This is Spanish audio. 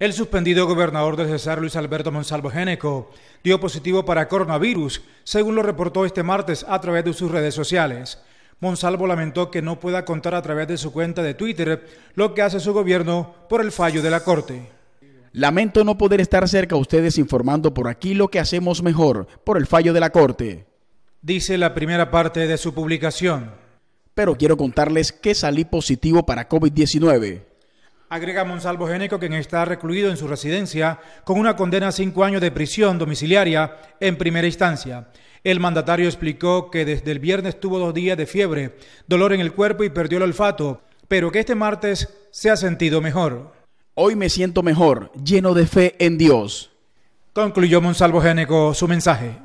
El suspendido gobernador de Cesar Luis Alberto Monsalvo Géneco dio positivo para coronavirus, según lo reportó este martes a través de sus redes sociales. Monsalvo lamentó que no pueda contar a través de su cuenta de Twitter lo que hace su gobierno por el fallo de la Corte. Lamento no poder estar cerca a ustedes informando por aquí lo que hacemos mejor por el fallo de la Corte. Dice la primera parte de su publicación. Pero quiero contarles que salí positivo para COVID-19. Agrega Monsalvo Génico, quien está recluido en su residencia con una condena a cinco años de prisión domiciliaria en primera instancia. El mandatario explicó que desde el viernes tuvo dos días de fiebre, dolor en el cuerpo y perdió el olfato, pero que este martes se ha sentido mejor. Hoy me siento mejor, lleno de fe en Dios. Concluyó Monsalvo Génico su mensaje.